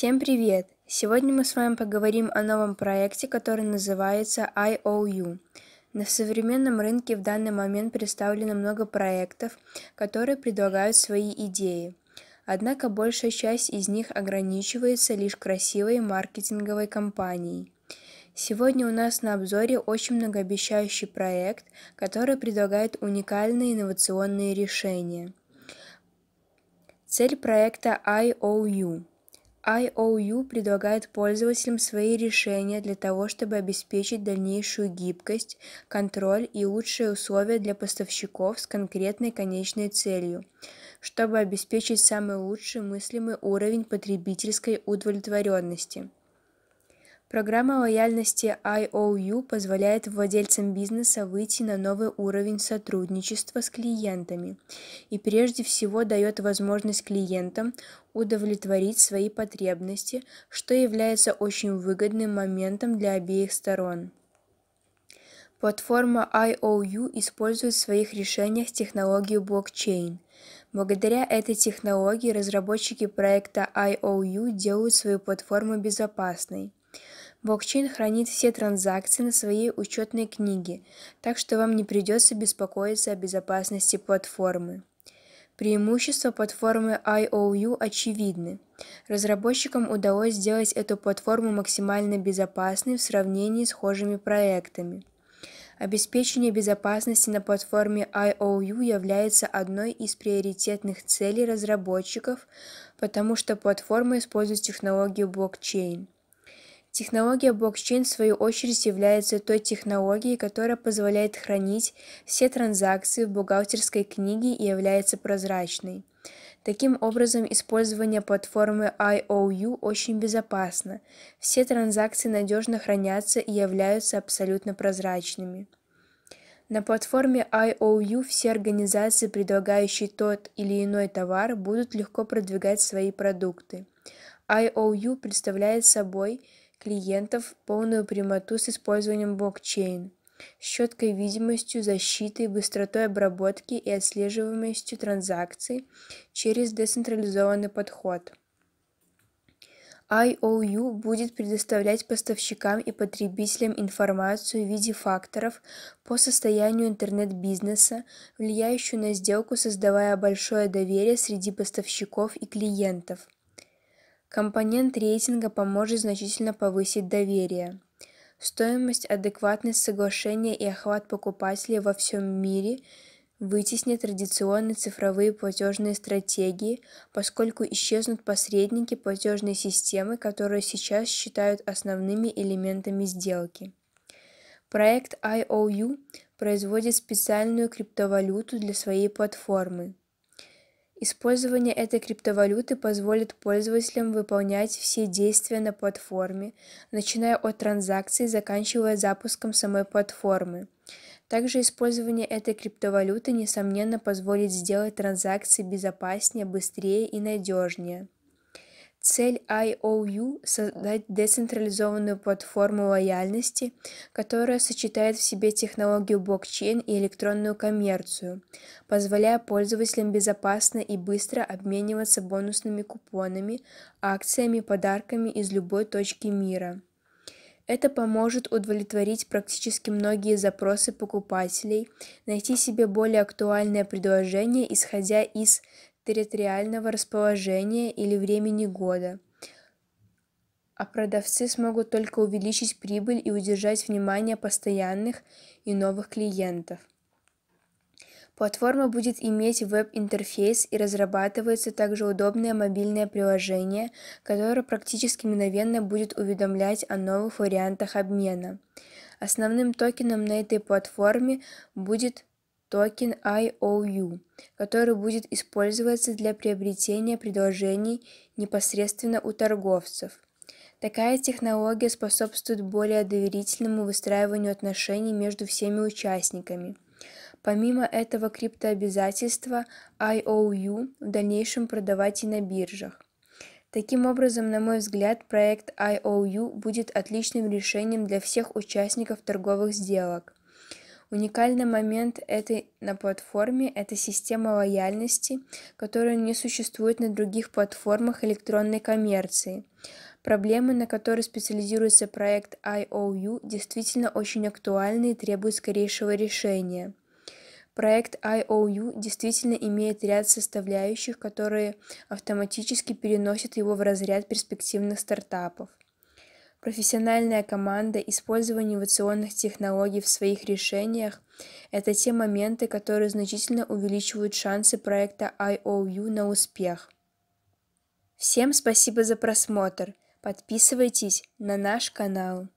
Всем привет! Сегодня мы с вами поговорим о новом проекте, который называется IOU. На современном рынке в данный момент представлено много проектов, которые предлагают свои идеи. Однако большая часть из них ограничивается лишь красивой маркетинговой кампанией. Сегодня у нас на обзоре очень многообещающий проект, который предлагает уникальные инновационные решения. Цель проекта IOU iou предлагает пользователям свои решения для того, чтобы обеспечить дальнейшую гибкость, контроль и лучшие условия для поставщиков с конкретной конечной целью, чтобы обеспечить самый лучший мыслимый уровень потребительской удовлетворенности – Программа лояльности IOU позволяет владельцам бизнеса выйти на новый уровень сотрудничества с клиентами и прежде всего дает возможность клиентам удовлетворить свои потребности, что является очень выгодным моментом для обеих сторон. Платформа IOU использует в своих решениях технологию блокчейн. Благодаря этой технологии разработчики проекта IOU делают свою платформу безопасной – Блокчейн хранит все транзакции на своей учетной книге, так что вам не придется беспокоиться о безопасности платформы. Преимущества платформы IOU очевидны. Разработчикам удалось сделать эту платформу максимально безопасной в сравнении с схожими проектами. Обеспечение безопасности на платформе IOU является одной из приоритетных целей разработчиков, потому что платформа использует технологию блокчейн – Технология блокчейн в свою очередь является той технологией, которая позволяет хранить все транзакции в бухгалтерской книге и является прозрачной. Таким образом, использование платформы IOU очень безопасно. Все транзакции надежно хранятся и являются абсолютно прозрачными. На платформе IOU все организации, предлагающие тот или иной товар, будут легко продвигать свои продукты. IOU представляет собой клиентов, полную прямоту с использованием блокчейн, с четкой видимостью защиты, быстротой обработки и отслеживаемостью транзакций через децентрализованный подход. IOU будет предоставлять поставщикам и потребителям информацию в виде факторов по состоянию интернет-бизнеса, влияющую на сделку, создавая большое доверие среди поставщиков и клиентов – Компонент рейтинга поможет значительно повысить доверие. Стоимость, адекватность соглашения и охват покупателей во всем мире вытеснят традиционные цифровые платежные стратегии, поскольку исчезнут посредники платежной системы, которые сейчас считают основными элементами сделки. Проект IOU производит специальную криптовалюту для своей платформы. Использование этой криптовалюты позволит пользователям выполнять все действия на платформе, начиная от транзакций, заканчивая запуском самой платформы. Также использование этой криптовалюты, несомненно, позволит сделать транзакции безопаснее, быстрее и надежнее. Цель IOU – создать децентрализованную платформу лояльности, которая сочетает в себе технологию блокчейн и электронную коммерцию, позволяя пользователям безопасно и быстро обмениваться бонусными купонами, акциями, подарками из любой точки мира. Это поможет удовлетворить практически многие запросы покупателей, найти себе более актуальное предложение, исходя из территориального расположения или времени года, а продавцы смогут только увеличить прибыль и удержать внимание постоянных и новых клиентов. Платформа будет иметь веб-интерфейс и разрабатывается также удобное мобильное приложение, которое практически мгновенно будет уведомлять о новых вариантах обмена. Основным токеном на этой платформе будет токен IOU, который будет использоваться для приобретения предложений непосредственно у торговцев. Такая технология способствует более доверительному выстраиванию отношений между всеми участниками. Помимо этого криптообязательства IOU в дальнейшем продавать и на биржах. Таким образом, на мой взгляд, проект IOU будет отличным решением для всех участников торговых сделок – Уникальный момент этой на платформе – это система лояльности, которая не существует на других платформах электронной коммерции. Проблемы, на которые специализируется проект IOU, действительно очень актуальны и требуют скорейшего решения. Проект IOU действительно имеет ряд составляющих, которые автоматически переносят его в разряд перспективных стартапов. Профессиональная команда, использование инновационных технологий в своих решениях – это те моменты, которые значительно увеличивают шансы проекта IOU на успех. Всем спасибо за просмотр. Подписывайтесь на наш канал.